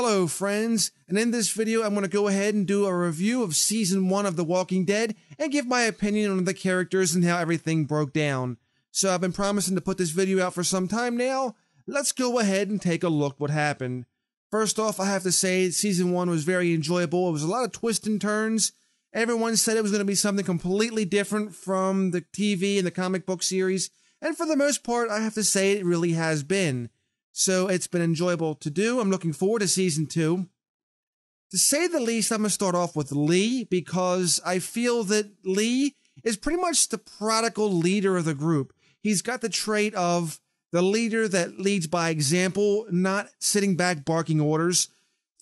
Hello friends, and in this video I'm going to go ahead and do a review of Season 1 of The Walking Dead and give my opinion on the characters and how everything broke down. So I've been promising to put this video out for some time now, let's go ahead and take a look what happened. First off, I have to say Season 1 was very enjoyable, it was a lot of twists and turns. Everyone said it was going to be something completely different from the TV and the comic book series, and for the most part I have to say it really has been. So it's been enjoyable to do. I'm looking forward to season two. To say the least, I'm going to start off with Lee because I feel that Lee is pretty much the prodigal leader of the group. He's got the trait of the leader that leads by example, not sitting back barking orders.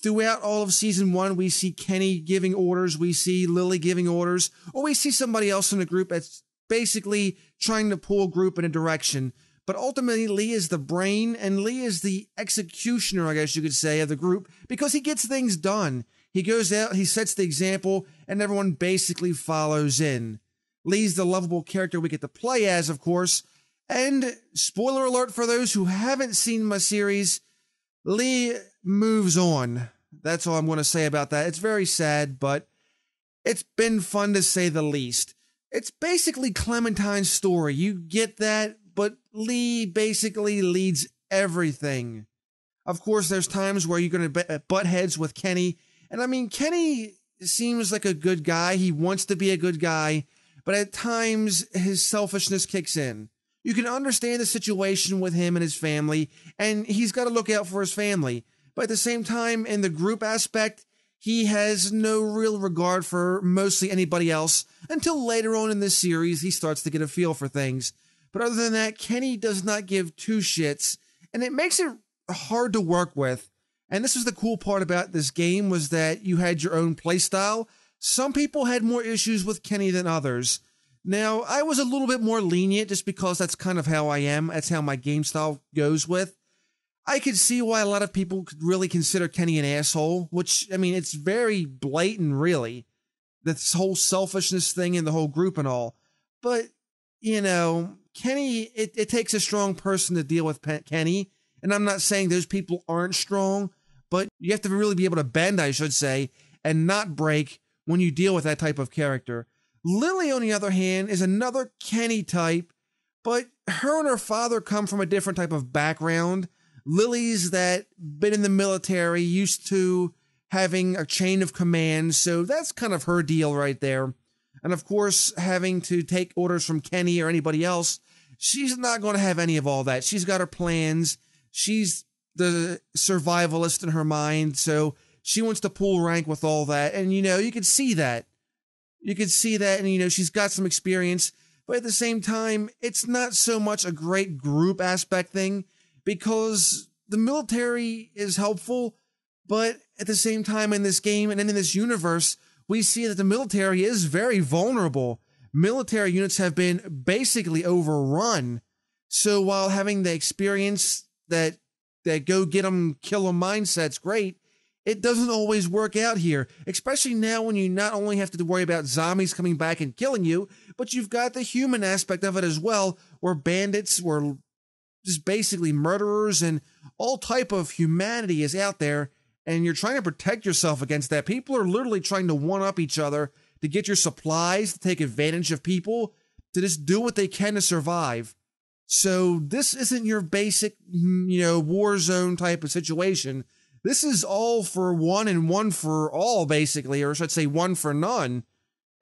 Throughout all of season one, we see Kenny giving orders, we see Lily giving orders, or we see somebody else in the group that's basically trying to pull group in a direction. But ultimately, Lee is the brain and Lee is the executioner, I guess you could say, of the group because he gets things done. He goes out, he sets the example, and everyone basically follows in. Lee's the lovable character we get to play as, of course. And spoiler alert for those who haven't seen my series, Lee moves on. That's all I'm going to say about that. It's very sad, but it's been fun to say the least. It's basically Clementine's story. You get that but Lee basically leads everything. Of course, there's times where you're going to butt heads with Kenny. And I mean, Kenny seems like a good guy. He wants to be a good guy, but at times his selfishness kicks in. You can understand the situation with him and his family, and he's got to look out for his family. But at the same time, in the group aspect, he has no real regard for mostly anybody else until later on in this series he starts to get a feel for things. But other than that, Kenny does not give two shits, and it makes it hard to work with. And this was the cool part about this game was that you had your own playstyle. Some people had more issues with Kenny than others. Now, I was a little bit more lenient just because that's kind of how I am. That's how my game style goes with. I could see why a lot of people could really consider Kenny an asshole, which, I mean, it's very blatant, really. This whole selfishness thing in the whole group and all. But, you know, Kenny, it, it takes a strong person to deal with Kenny. And I'm not saying those people aren't strong, but you have to really be able to bend, I should say, and not break when you deal with that type of character. Lily, on the other hand, is another Kenny type, but her and her father come from a different type of background. Lily's that been in the military, used to having a chain of command, so that's kind of her deal right there. And of course, having to take orders from Kenny or anybody else She's not going to have any of all that. She's got her plans. She's the survivalist in her mind. So she wants to pull rank with all that. And, you know, you can see that. You can see that. And, you know, she's got some experience. But at the same time, it's not so much a great group aspect thing because the military is helpful. But at the same time, in this game and in this universe, we see that the military is very vulnerable military units have been basically overrun. So while having the experience that that go get them, kill them mindset's great, it doesn't always work out here, especially now when you not only have to worry about zombies coming back and killing you, but you've got the human aspect of it as well, where bandits were just basically murderers and all type of humanity is out there and you're trying to protect yourself against that. People are literally trying to one up each other to get your supplies, to take advantage of people, to just do what they can to survive. So this isn't your basic, mm, you know, war zone type of situation. This is all for one and one for all, basically, or should I say one for none.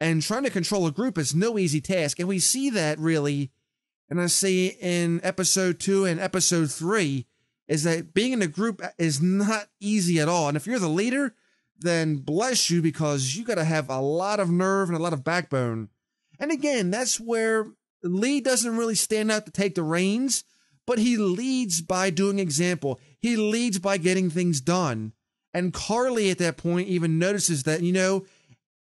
And trying to control a group is no easy task. And we see that really, and I see in episode two and episode three, is that being in a group is not easy at all. And if you're the leader, then bless you because you got to have a lot of nerve and a lot of backbone. And again, that's where Lee doesn't really stand out to take the reins, but he leads by doing example. He leads by getting things done. And Carly at that point even notices that, you know,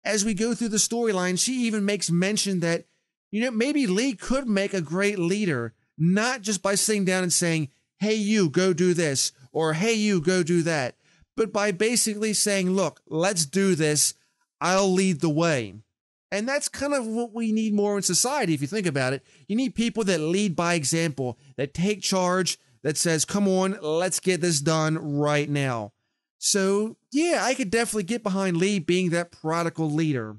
as we go through the storyline, she even makes mention that, you know, maybe Lee could make a great leader, not just by sitting down and saying, hey, you, go do this, or hey, you, go do that but by basically saying, look, let's do this. I'll lead the way. And that's kind of what we need more in society, if you think about it. You need people that lead by example, that take charge, that says, come on, let's get this done right now. So, yeah, I could definitely get behind Lee being that prodigal leader.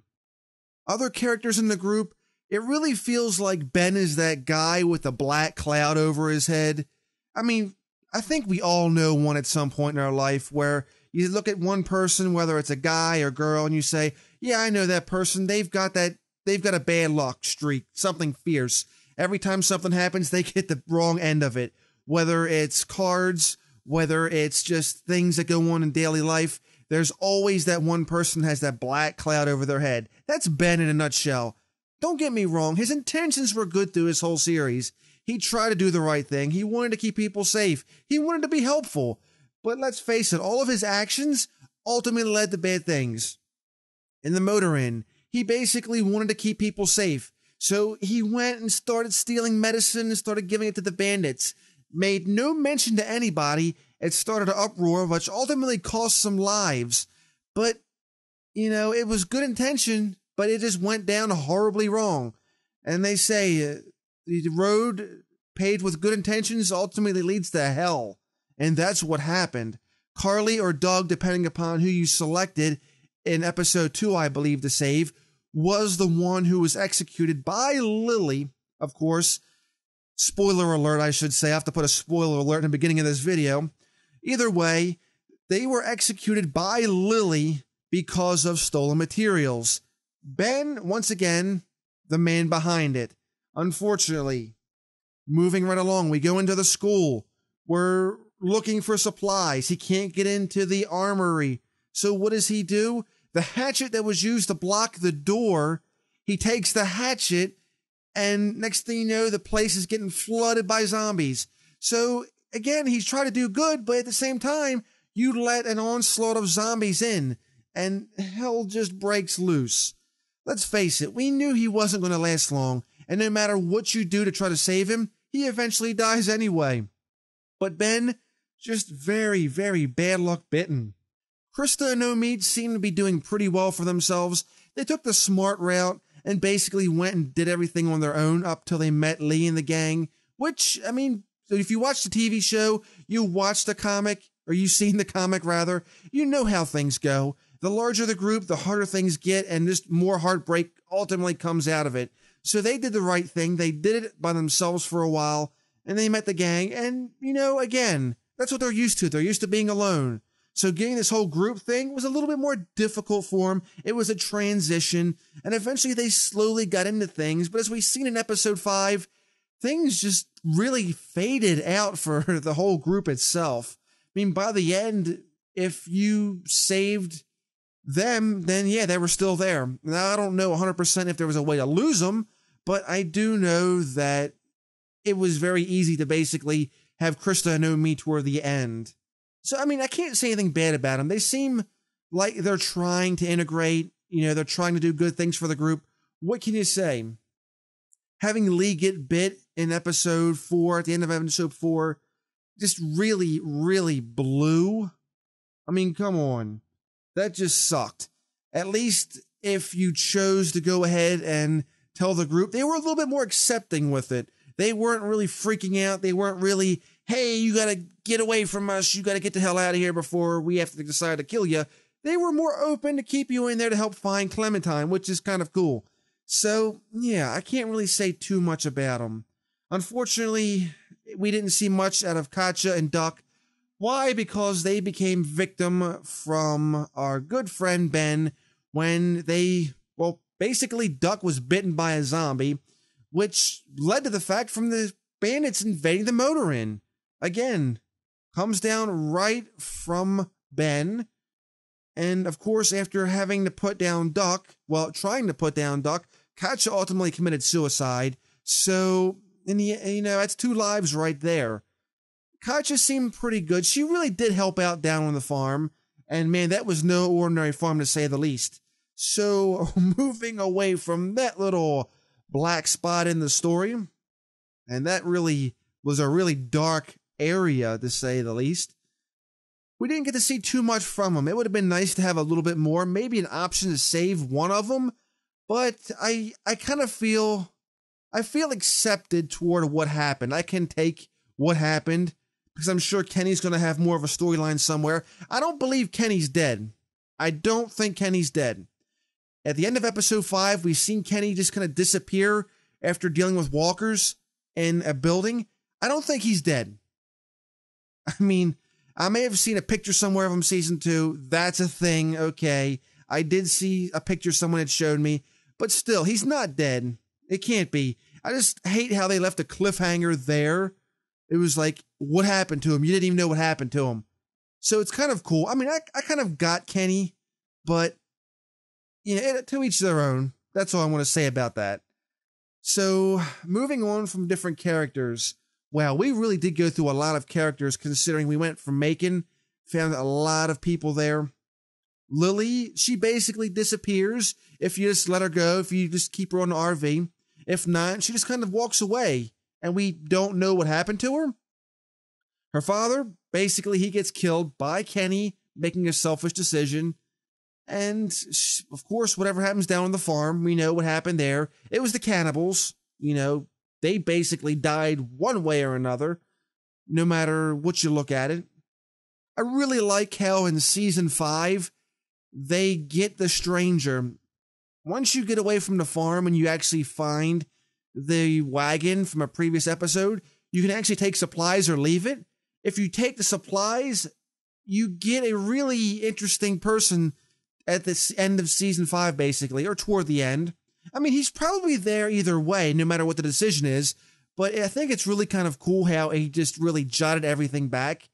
Other characters in the group, it really feels like Ben is that guy with a black cloud over his head. I mean, I think we all know one at some point in our life where you look at one person, whether it's a guy or girl, and you say, Yeah, I know that person. They've got that, they've got a bad luck streak, something fierce. Every time something happens, they get the wrong end of it, whether it's cards, whether it's just things that go on in daily life. There's always that one person has that black cloud over their head. That's Ben in a nutshell. Don't get me wrong, his intentions were good through his whole series. He tried to do the right thing, he wanted to keep people safe, he wanted to be helpful. But let's face it, all of his actions ultimately led to bad things. In the motor inn, he basically wanted to keep people safe. So he went and started stealing medicine and started giving it to the bandits. Made no mention to anybody. It started an uproar, which ultimately cost some lives. But, you know, it was good intention but it just went down horribly wrong. And they say uh, the road paved with good intentions ultimately leads to hell. And that's what happened. Carly or Doug, depending upon who you selected in episode two, I believe, to save, was the one who was executed by Lily, of course. Spoiler alert, I should say. I have to put a spoiler alert in the beginning of this video. Either way, they were executed by Lily because of stolen materials. Ben, once again, the man behind it. Unfortunately, moving right along, we go into the school. We're looking for supplies. He can't get into the armory. So what does he do? The hatchet that was used to block the door, he takes the hatchet, and next thing you know, the place is getting flooded by zombies. So again, he's trying to do good, but at the same time, you let an onslaught of zombies in, and hell just breaks loose. Let's face it, we knew he wasn't going to last long, and no matter what you do to try to save him, he eventually dies anyway. But Ben, just very, very bad luck bitten. Krista and Omid seemed to be doing pretty well for themselves. They took the smart route and basically went and did everything on their own up till they met Lee and the gang, which, I mean, if you watch the TV show, you watch the comic, or you've seen the comic rather, you know how things go the larger the group, the harder things get, and just more heartbreak ultimately comes out of it. So they did the right thing. They did it by themselves for a while, and they met the gang. And, you know, again, that's what they're used to. They're used to being alone. So getting this whole group thing was a little bit more difficult for them. It was a transition, and eventually they slowly got into things. But as we've seen in episode five, things just really faded out for the whole group itself. I mean, by the end, if you saved them, then yeah, they were still there. Now, I don't know 100% if there was a way to lose them, but I do know that it was very easy to basically have Krista know me toward the end. So, I mean, I can't say anything bad about them. They seem like they're trying to integrate, you know, they're trying to do good things for the group. What can you say? Having Lee get bit in episode four, at the end of episode four, just really, really blew. I mean, come on. That just sucked. At least if you chose to go ahead and tell the group, they were a little bit more accepting with it. They weren't really freaking out. They weren't really, hey, you got to get away from us. You got to get the hell out of here before we have to decide to kill you. They were more open to keep you in there to help find Clementine, which is kind of cool. So, yeah, I can't really say too much about them. Unfortunately, we didn't see much out of Katya and Duck why? Because they became victim from our good friend Ben when they, well, basically Duck was bitten by a zombie, which led to the fact from the bandits invading the motor inn. Again, comes down right from Ben. And of course, after having to put down Duck, well, trying to put down Duck, Katja ultimately committed suicide. So, in the, you know, that's two lives right there. Katja seemed pretty good. She really did help out down on the farm. And man, that was no ordinary farm to say the least. So moving away from that little black spot in the story, and that really was a really dark area to say the least. We didn't get to see too much from them. It would have been nice to have a little bit more, maybe an option to save one of them, but I I kind of feel I feel accepted toward what happened. I can take what happened because I'm sure Kenny's going to have more of a storyline somewhere. I don't believe Kenny's dead. I don't think Kenny's dead. At the end of episode five, we've seen Kenny just kind of disappear after dealing with walkers in a building. I don't think he's dead. I mean, I may have seen a picture somewhere of him season two. That's a thing. Okay. I did see a picture someone had showed me, but still, he's not dead. It can't be. I just hate how they left a cliffhanger there it was like, what happened to him? You didn't even know what happened to him. So it's kind of cool. I mean, I, I kind of got Kenny, but you know, to each their own. That's all I want to say about that. So moving on from different characters. Wow, we really did go through a lot of characters considering we went from Macon, found a lot of people there. Lily, she basically disappears if you just let her go, if you just keep her on the RV. If not, she just kind of walks away and we don't know what happened to her. Her father, basically, he gets killed by Kenny making a selfish decision. And of course, whatever happens down on the farm, we know what happened there. It was the cannibals. You know, they basically died one way or another, no matter what you look at it. I really like how in season five, they get the stranger. Once you get away from the farm and you actually find the wagon from a previous episode, you can actually take supplies or leave it. If you take the supplies, you get a really interesting person at the end of season five, basically, or toward the end. I mean, he's probably there either way, no matter what the decision is. But I think it's really kind of cool how he just really jotted everything back.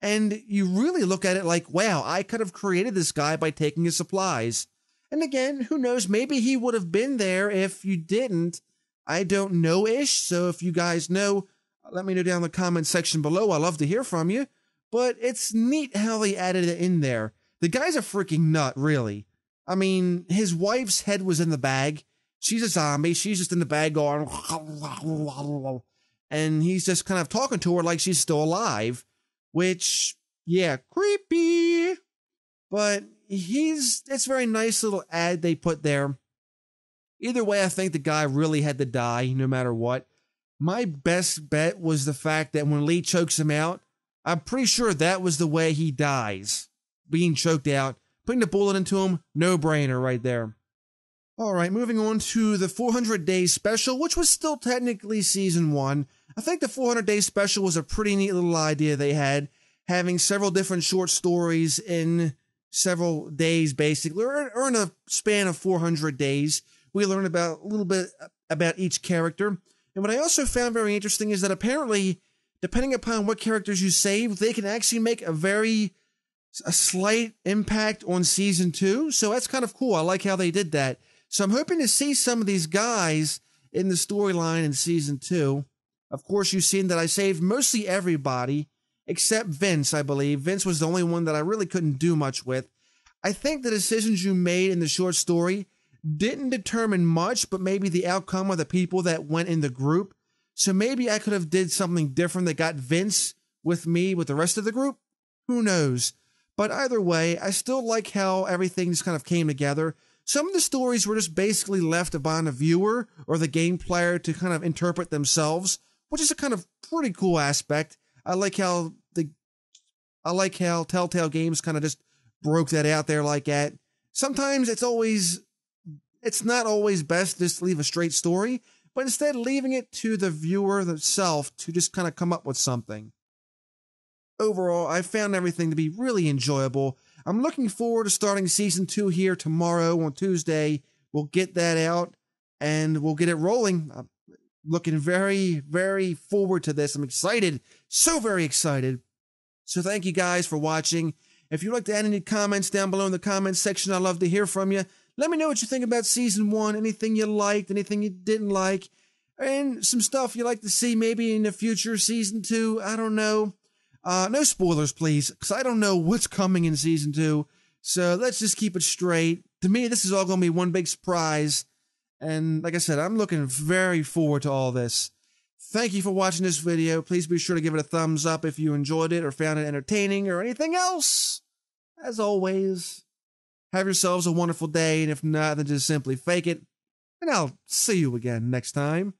And you really look at it like, wow, I could have created this guy by taking his supplies. And again, who knows, maybe he would have been there if you didn't. I don't know ish. So if you guys know, uh, let me know down in the comment section below. I love to hear from you. But it's neat how they added it in there. The guy's a freaking nut, really. I mean, his wife's head was in the bag. She's a zombie. She's just in the bag going, and he's just kind of talking to her like she's still alive, which, yeah, creepy. But he's, it's a very nice little ad they put there Either way, I think the guy really had to die no matter what. My best bet was the fact that when Lee chokes him out, I'm pretty sure that was the way he dies. Being choked out, putting the bullet into him, no brainer right there. All right, moving on to the 400 Day Special, which was still technically season one. I think the 400 Day Special was a pretty neat little idea they had, having several different short stories in several days, basically, or, in a span of 400 days. We learn about a little bit about each character. And what I also found very interesting is that apparently, depending upon what characters you save, they can actually make a very a slight impact on season two. So that's kind of cool. I like how they did that. So I'm hoping to see some of these guys in the storyline in season two. Of course, you've seen that I saved mostly everybody except Vince, I believe. Vince was the only one that I really couldn't do much with. I think the decisions you made in the short story didn't determine much, but maybe the outcome of the people that went in the group. So maybe I could have did something different that got Vince with me with the rest of the group. Who knows? But either way, I still like how everything just kind of came together. Some of the stories were just basically left upon the viewer or the game player to kind of interpret themselves, which is a kind of pretty cool aspect. I like how the I like how Telltale Games kind of just broke that out there like that. Sometimes it's always it's not always best just to leave a straight story, but instead leaving it to the viewer themselves to just kind of come up with something. Overall, I found everything to be really enjoyable. I'm looking forward to starting season two here tomorrow on Tuesday. We'll get that out and we'll get it rolling. I'm looking very, very forward to this. I'm excited, so very excited. So thank you guys for watching. If you'd like to add any comments down below in the comments section, I'd love to hear from you. Let me know what you think about season one. Anything you liked, anything you didn't like, and some stuff you'd like to see maybe in the future, season two. I don't know. Uh, no spoilers, please, because I don't know what's coming in season two. So let's just keep it straight. To me, this is all going to be one big surprise. And like I said, I'm looking very forward to all this. Thank you for watching this video. Please be sure to give it a thumbs up if you enjoyed it or found it entertaining or anything else. As always, have yourselves a wonderful day, and if not, then just simply fake it. And I'll see you again next time.